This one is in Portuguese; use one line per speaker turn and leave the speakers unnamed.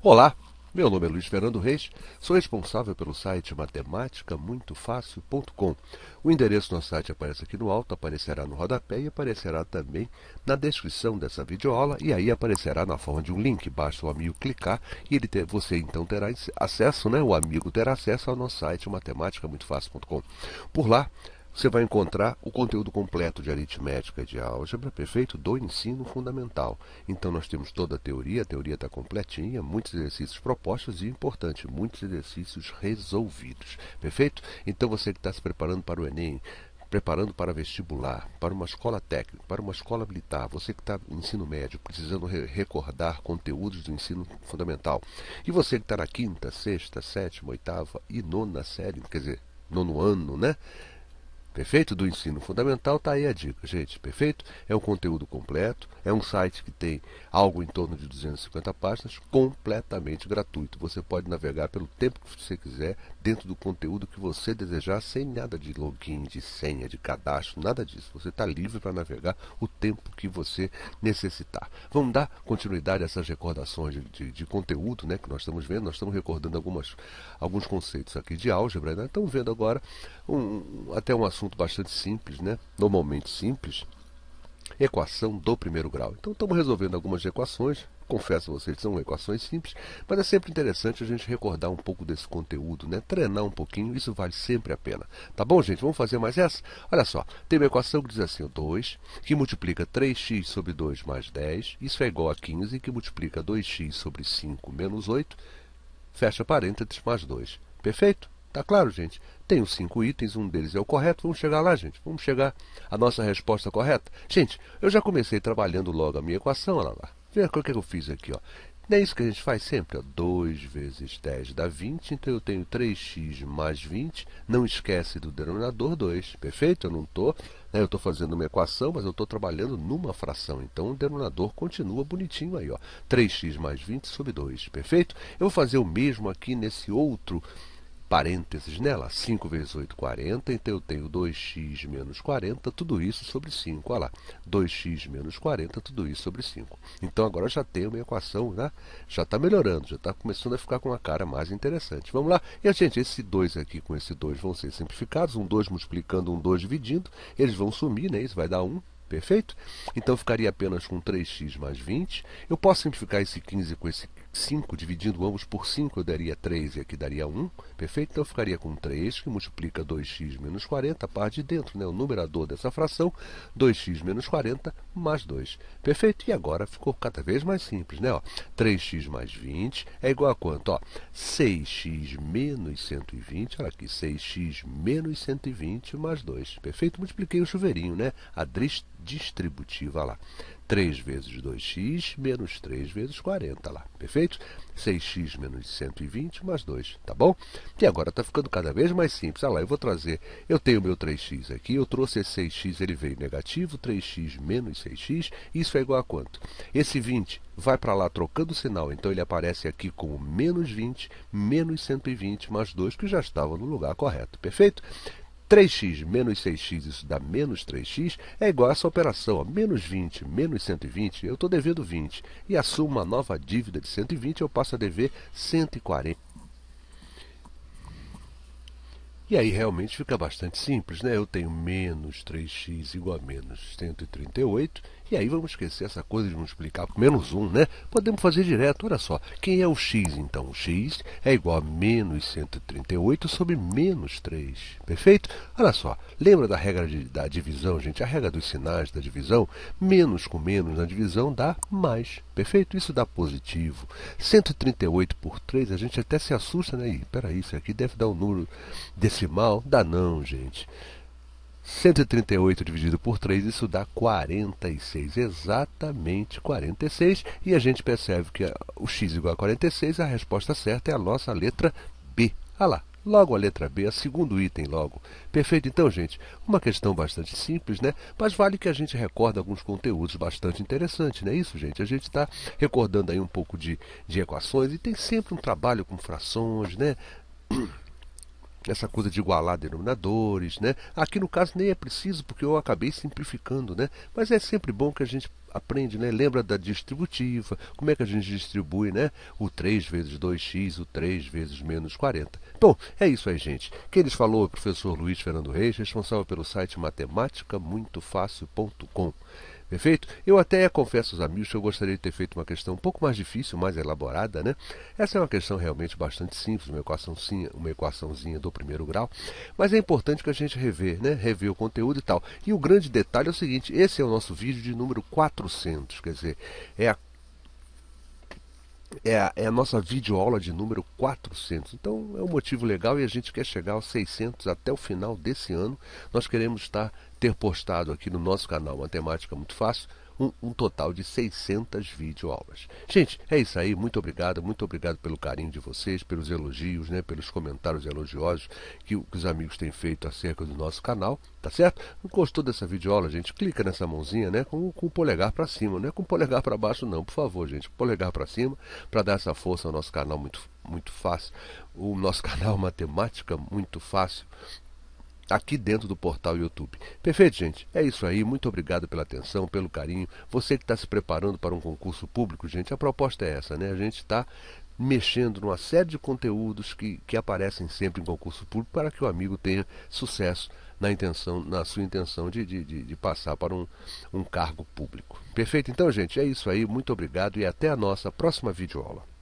Olá, meu nome é Luiz Fernando Reis, sou responsável pelo site matematicamuitofácil.com. O endereço do nosso site aparece aqui no alto, aparecerá no rodapé e aparecerá também na descrição dessa videoaula e aí aparecerá na forma de um link. Basta o amigo clicar e ele ter, você então terá acesso, né? O amigo terá acesso ao nosso site matematicamuitofácil.com. Por lá, você vai encontrar o conteúdo completo de aritmética e de álgebra, perfeito? Do ensino fundamental. Então nós temos toda a teoria, a teoria está completinha, muitos exercícios propostos e, importante, muitos exercícios resolvidos. Perfeito? Então você que está se preparando para o Enem, preparando para vestibular, para uma escola técnica, para uma escola militar, você que está no ensino médio, precisando re recordar conteúdos do ensino fundamental, e você que está na quinta, sexta, sétima, oitava e nona série, quer dizer, nono ano, né? Perfeito? Do ensino fundamental, está aí a dica, gente. Perfeito? É um conteúdo completo, é um site que tem algo em torno de 250 páginas, completamente gratuito. Você pode navegar pelo tempo que você quiser, dentro do conteúdo que você desejar, sem nada de login, de senha, de cadastro, nada disso. Você está livre para navegar o tempo que você necessitar. Vamos dar continuidade a essas recordações de, de, de conteúdo né, que nós estamos vendo. Nós estamos recordando algumas, alguns conceitos aqui de álgebra. Né? Estamos vendo agora um, até um assunto assunto bastante simples, né? normalmente simples, equação do primeiro grau. Então estamos resolvendo algumas equações, confesso a vocês que são equações simples, mas é sempre interessante a gente recordar um pouco desse conteúdo, né? Treinar um pouquinho, isso vale sempre a pena. Tá bom, gente? Vamos fazer mais essa? Olha só, tem uma equação que diz assim, 2, que multiplica 3x sobre 2 mais 10, isso é igual a 15, que multiplica 2x sobre 5 menos 8, fecha parênteses, mais 2. Perfeito? Tá claro, gente? Tem os cinco itens, um deles é o correto. Vamos chegar lá, gente. Vamos chegar à nossa resposta correta. Gente, eu já comecei trabalhando logo a minha equação. Olha lá. Veja o que eu fiz aqui, ó. Não é isso que a gente faz sempre, ó. 2 vezes 10 dá 20, então eu tenho 3x mais 20. Não esquece do denominador 2, perfeito? Eu não estou, né? eu estou fazendo uma equação, mas eu estou trabalhando numa fração. Então o denominador continua bonitinho aí, ó. 3x mais 20 sobre 2, perfeito? Eu vou fazer o mesmo aqui nesse outro parênteses nela. 5 vezes 8, 40. Então eu tenho 2x menos 40, tudo isso sobre 5. Olha lá, 2x menos 40, tudo isso sobre 5. Então agora já tenho minha equação, né? já está melhorando, já está começando a ficar com uma cara mais interessante. Vamos lá. E, gente, esse 2 aqui com esse 2 vão ser simplificados. Um 2 multiplicando, um 2 dividindo. Eles vão sumir, né? Isso vai dar 1. Um. Perfeito? Então ficaria apenas com 3x mais 20. Eu posso simplificar esse 15 com esse 5, dividindo ambos por 5, eu daria 3 e aqui daria 1, perfeito? Então eu ficaria com 3, que multiplica 2x menos 40, a parte de dentro, né? o numerador dessa fração, 2x menos 40 mais 2, perfeito? E agora ficou cada vez mais simples, né? Ó, 3x mais 20 é igual a quanto? Ó, 6x menos 120, olha aqui, 6x menos 120 mais 2, perfeito? Multipliquei o chuveirinho, né? A distributiva lá. 3 vezes 2x menos 3 vezes 40 lá, perfeito? 6x menos 120 mais 2, tá bom? E agora está ficando cada vez mais simples. Olha ah lá, eu vou trazer, eu tenho meu 3x aqui, eu trouxe esse 6x, ele veio negativo, 3x menos 6x, isso é igual a quanto? Esse 20 vai para lá trocando o sinal, então ele aparece aqui como menos 20, menos 120 mais 2, que já estava no lugar correto, perfeito? 3x menos 6x, isso dá menos 3x, é igual a essa operação. Ó, menos 20 menos 120, eu estou devendo 20. E assumo uma nova dívida de 120, eu passo a dever 140. E aí realmente fica bastante simples, né? Eu tenho menos 3x igual a menos 138 e aí vamos esquecer essa coisa de multiplicar por menos 1, né? Podemos fazer direto, olha só. Quem é o x, então? O x é igual a menos 138 sobre menos 3, perfeito? Olha só, lembra da regra de, da divisão, gente? A regra dos sinais da divisão? Menos com menos na divisão dá mais, perfeito? Isso dá positivo. 138 por 3, a gente até se assusta, né? Ih, peraí, isso aqui deve dar um número decimal? Dá não, gente. 138 dividido por 3, isso dá 46, exatamente 46. E a gente percebe que o x igual a 46, a resposta certa é a nossa letra B. Ah lá, logo a letra B, a segundo item logo. Perfeito? Então, gente, uma questão bastante simples, né? Mas vale que a gente recorde alguns conteúdos bastante interessantes, não é isso, gente? A gente está recordando aí um pouco de, de equações e tem sempre um trabalho com frações, né? essa coisa de igualar denominadores, né? Aqui no caso nem é preciso porque eu acabei simplificando, né? Mas é sempre bom que a gente aprende, né? Lembra da distributiva, como é que a gente distribui, né? O 3 vezes 2x, o 3 vezes menos 40. Bom, é isso aí, gente. Quem lhes falou é o professor Luiz Fernando Reis, responsável pelo site matematicamuitofácil.com. Perfeito? Eu até confesso aos amigos que eu gostaria de ter feito uma questão um pouco mais difícil, mais elaborada, né? Essa é uma questão realmente bastante simples, uma equaçãozinha, uma equaçãozinha do primeiro grau, mas é importante que a gente rever, né? Rever o conteúdo e tal. E o grande detalhe é o seguinte, esse é o nosso vídeo de número 400, quer dizer, é a é, é a nossa videoaula de número 400. Então é um motivo legal e a gente quer chegar aos 600 até o final desse ano. Nós queremos estar ter postado aqui no nosso canal Matemática Muito Fácil um, um total de 600 videoaulas. Gente, é isso aí. Muito obrigado, muito obrigado pelo carinho de vocês, pelos elogios, né, pelos comentários elogiosos que, que os amigos têm feito acerca do nosso canal, tá certo? Gostou dessa videoaula, gente? Clica nessa mãozinha, né, com, com o polegar para cima, não é com o polegar para baixo não, por favor, gente. Polegar para cima para dar essa força ao nosso canal muito muito fácil, o nosso canal Matemática muito fácil, aqui dentro do portal YouTube. Perfeito, gente? É isso aí. Muito obrigado pela atenção, pelo carinho. Você que está se preparando para um concurso público, gente, a proposta é essa, né? A gente está mexendo numa série de conteúdos que, que aparecem sempre em concurso público para que o amigo tenha sucesso na intenção, na sua intenção de, de, de, de passar para um, um cargo público. Perfeito? Então, gente, é isso aí. Muito obrigado e até a nossa próxima videoaula.